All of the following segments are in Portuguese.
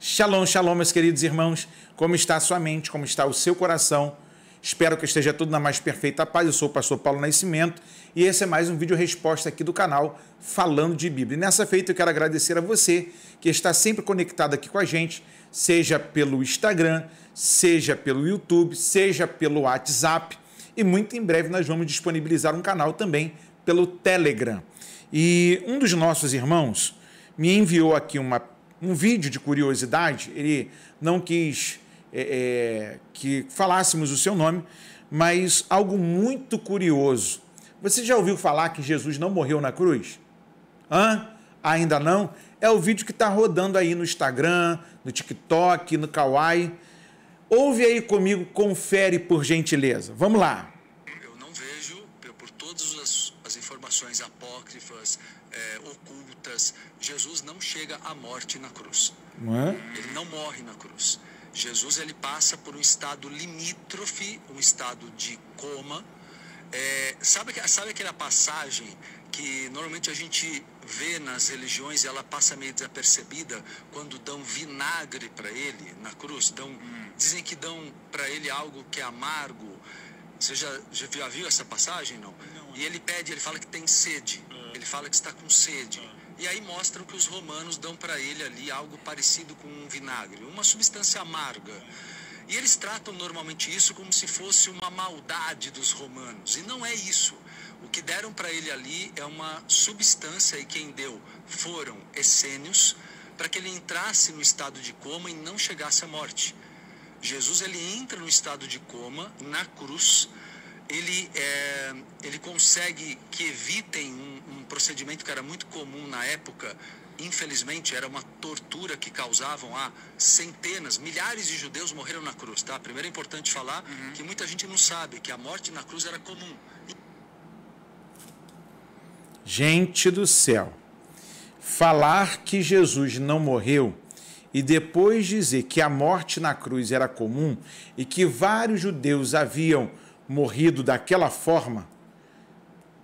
Shalom, shalom, meus queridos irmãos. Como está a sua mente? Como está o seu coração? Espero que esteja tudo na mais perfeita paz. Eu sou o pastor Paulo Nascimento e esse é mais um vídeo resposta aqui do canal Falando de Bíblia. E nessa feita eu quero agradecer a você que está sempre conectado aqui com a gente, seja pelo Instagram, seja pelo YouTube, seja pelo WhatsApp. E muito em breve nós vamos disponibilizar um canal também pelo Telegram. E um dos nossos irmãos me enviou aqui uma um vídeo de curiosidade. Ele não quis é, é, que falássemos o seu nome, mas algo muito curioso. Você já ouviu falar que Jesus não morreu na cruz? Hã? Ainda não? É o vídeo que está rodando aí no Instagram, no TikTok, no Kawaii. Ouve aí comigo, confere por gentileza. Vamos lá. apócrifas, é, ocultas, Jesus não chega à morte na cruz. Não é? Ele não morre na cruz. Jesus ele passa por um estado limítrofe, um estado de coma. É, sabe, sabe aquela passagem que normalmente a gente vê nas religiões e ela passa meio desapercebida quando dão vinagre para ele na cruz? Dão, hum. Dizem que dão para ele algo que é amargo. Você já, já viu essa passagem? Não. E ele pede, ele fala que tem sede. Hum. Ele fala que está com sede. Hum. E aí mostram que os romanos dão para ele ali algo parecido com um vinagre, uma substância amarga. E eles tratam normalmente isso como se fosse uma maldade dos romanos. E não é isso. O que deram para ele ali é uma substância, e quem deu foram essênios, para que ele entrasse no estado de coma e não chegasse à morte. Jesus ele entra no estado de coma na cruz ele, é, ele consegue que evitem um, um procedimento que era muito comum na época, infelizmente era uma tortura que causavam a centenas, milhares de judeus morreram na cruz, tá? Primeiro é importante falar uhum. que muita gente não sabe que a morte na cruz era comum. Gente do céu, falar que Jesus não morreu e depois dizer que a morte na cruz era comum e que vários judeus haviam morrido daquela forma,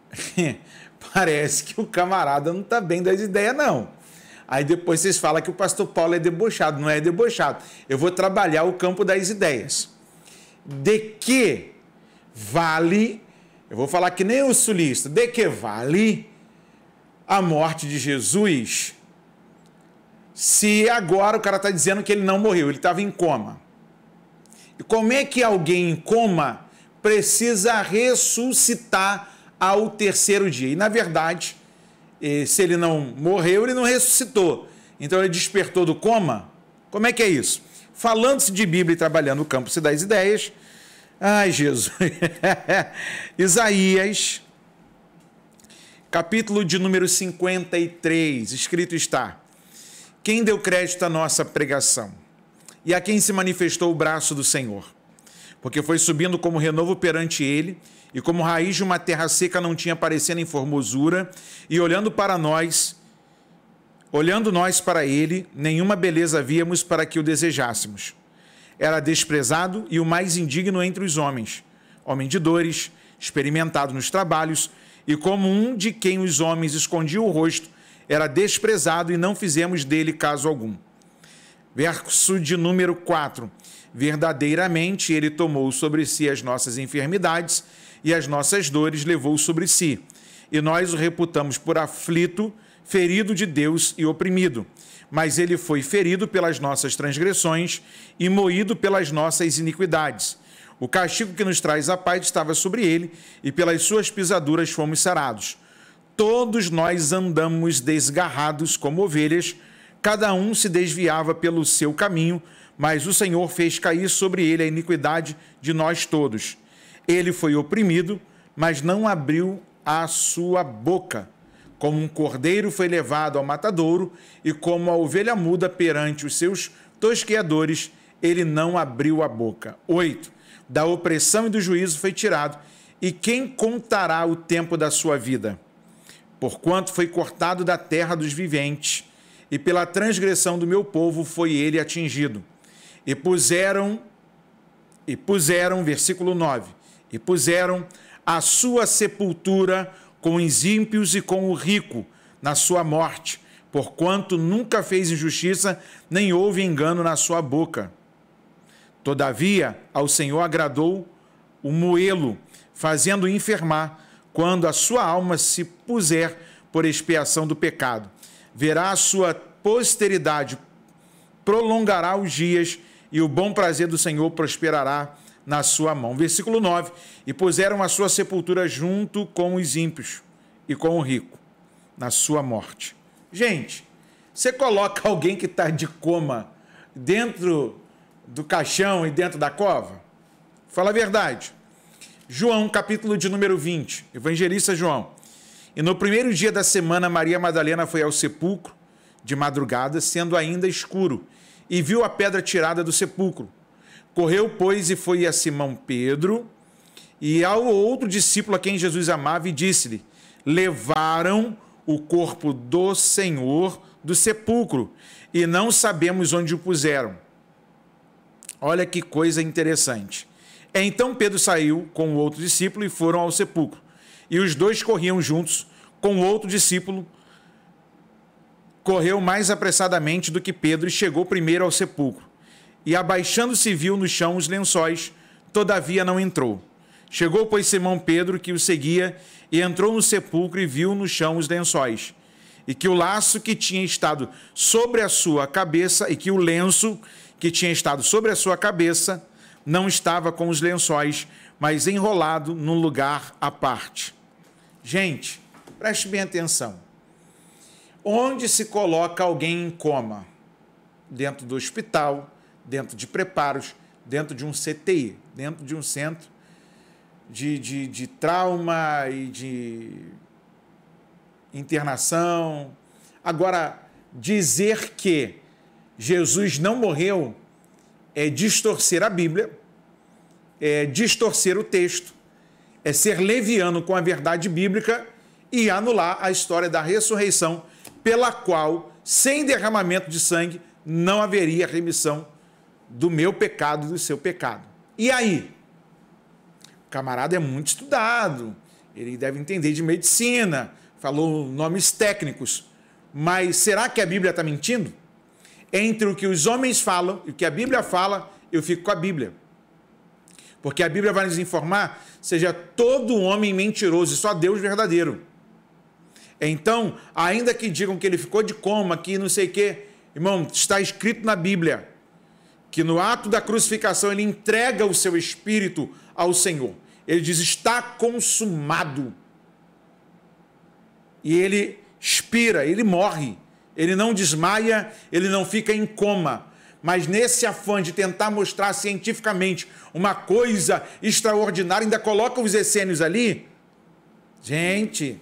parece que o camarada não está bem das ideias, não. Aí depois vocês falam que o pastor Paulo é debochado. Não é debochado. Eu vou trabalhar o campo das ideias. De que vale, eu vou falar que nem o sulista, de que vale a morte de Jesus se agora o cara está dizendo que ele não morreu, ele estava em coma? E como é que alguém em coma precisa ressuscitar ao terceiro dia. E na verdade, eh, se ele não morreu, ele não ressuscitou. Então ele despertou do coma. Como é que é isso? Falando-se de Bíblia e trabalhando no campo das ideias. Ai, Jesus. Isaías, capítulo de número 53, escrito está: Quem deu crédito à nossa pregação? E a quem se manifestou o braço do Senhor? porque foi subindo como renovo perante ele, e como raiz de uma terra seca não tinha parecendo em formosura, e olhando para nós, olhando nós para ele, nenhuma beleza víamos para que o desejássemos. Era desprezado e o mais indigno entre os homens, homem de dores, experimentado nos trabalhos, e como um de quem os homens escondiam o rosto, era desprezado e não fizemos dele caso algum. Verso de número 4. Verdadeiramente ele tomou sobre si as nossas enfermidades e as nossas dores levou sobre si. E nós o reputamos por aflito, ferido de Deus e oprimido. Mas ele foi ferido pelas nossas transgressões e moído pelas nossas iniquidades. O castigo que nos traz a paz estava sobre ele, e pelas suas pisaduras fomos sarados. Todos nós andamos desgarrados como ovelhas, Cada um se desviava pelo seu caminho, mas o Senhor fez cair sobre ele a iniquidade de nós todos. Ele foi oprimido, mas não abriu a sua boca. Como um cordeiro foi levado ao matadouro, e como a ovelha muda perante os seus tosqueadores, ele não abriu a boca. 8. Da opressão e do juízo foi tirado, e quem contará o tempo da sua vida? Porquanto foi cortado da terra dos viventes, e pela transgressão do meu povo foi ele atingido. E puseram, e puseram, versículo 9, e puseram a sua sepultura com os ímpios e com o rico na sua morte, porquanto nunca fez injustiça, nem houve engano na sua boca. Todavia, ao Senhor agradou o moelo, fazendo enfermar, quando a sua alma se puser por expiação do pecado verá a sua posteridade, prolongará os dias e o bom prazer do Senhor prosperará na sua mão. Versículo 9: E puseram a sua sepultura junto com os ímpios e com o rico, na sua morte. Gente, você coloca alguém que está de coma dentro do caixão e dentro da cova? Fala a verdade. João, capítulo de número 20, evangelista João. E no primeiro dia da semana, Maria Madalena foi ao sepulcro, de madrugada, sendo ainda escuro, e viu a pedra tirada do sepulcro. Correu, pois, e foi a Simão Pedro e ao outro discípulo a quem Jesus amava e disse-lhe: Levaram o corpo do Senhor do sepulcro e não sabemos onde o puseram. Olha que coisa interessante. Então Pedro saiu com o outro discípulo e foram ao sepulcro e os dois corriam juntos com o outro discípulo. Correu mais apressadamente do que Pedro e chegou primeiro ao sepulcro. E abaixando-se, viu no chão os lençóis, todavia não entrou. Chegou, pois, Simão Pedro, que o seguia, e entrou no sepulcro e viu no chão os lençóis, e que o laço que tinha estado sobre a sua cabeça, e que o lenço que tinha estado sobre a sua cabeça, não estava com os lençóis, mas enrolado num lugar à parte. Gente, preste bem atenção. Onde se coloca alguém em coma? Dentro do hospital, dentro de preparos, dentro de um CTI, dentro de um centro de, de, de trauma e de internação. Agora, dizer que Jesus não morreu é distorcer a Bíblia, é, distorcer o texto, é ser leviano com a verdade bíblica e anular a história da ressurreição, pela qual, sem derramamento de sangue, não haveria remissão do meu pecado, e do seu pecado. E aí? O camarada é muito estudado, ele deve entender de medicina, falou nomes técnicos, mas será que a Bíblia está mentindo? Entre o que os homens falam e o que a Bíblia fala, eu fico com a Bíblia. Porque a Bíblia vai nos informar: seja todo homem mentiroso e só Deus verdadeiro. Então, ainda que digam que ele ficou de coma, que não sei o quê, irmão, está escrito na Bíblia que no ato da crucificação ele entrega o seu espírito ao Senhor. Ele diz: está consumado. E ele expira, ele morre, ele não desmaia, ele não fica em coma mas nesse afã de tentar mostrar cientificamente uma coisa extraordinária, ainda coloca os essênios ali. Gente,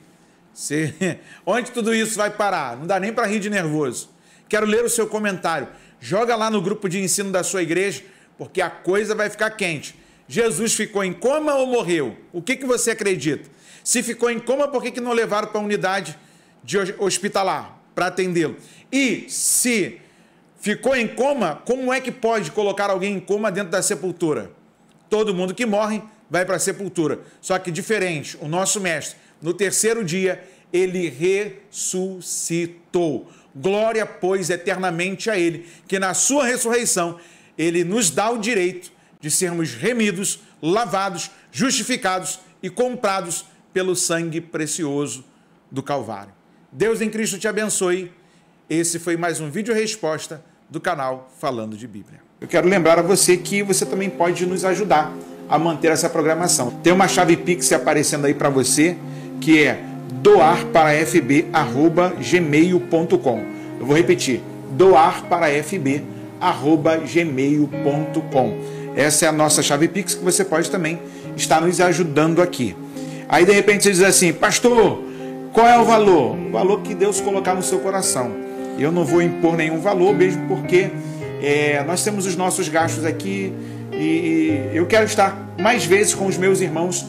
se... onde tudo isso vai parar? Não dá nem para rir de nervoso. Quero ler o seu comentário. Joga lá no grupo de ensino da sua igreja, porque a coisa vai ficar quente. Jesus ficou em coma ou morreu? O que, que você acredita? Se ficou em coma, por que, que não levaram para a unidade de hospitalar para atendê-lo? E se ficou em coma, como é que pode colocar alguém em coma dentro da sepultura? Todo mundo que morre vai para a sepultura. Só que diferente, o nosso mestre, no terceiro dia, ele ressuscitou. Glória, pois, eternamente a ele, que na sua ressurreição ele nos dá o direito de sermos remidos, lavados, justificados e comprados pelo sangue precioso do Calvário. Deus em Cristo te abençoe. Esse foi mais um vídeo resposta do canal Falando de Bíblia. Eu quero lembrar a você que você também pode nos ajudar a manter essa programação. Tem uma chave Pix aparecendo aí para você que é doar para fb@gmail.com. Eu vou repetir: doar para fb@gmail.com. Essa é a nossa chave Pix que você pode também estar nos ajudando aqui. Aí de repente você diz assim: "Pastor, qual é o valor?" O valor que Deus colocar no seu coração. Eu não vou impor nenhum valor, mesmo porque é, nós temos os nossos gastos aqui e eu quero estar mais vezes com os meus irmãos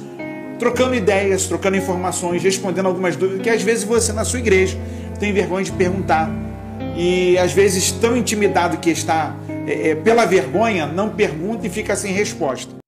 trocando ideias, trocando informações, respondendo algumas dúvidas que às vezes você na sua igreja tem vergonha de perguntar e às vezes tão intimidado que está é, é pela vergonha não pergunta e fica sem resposta.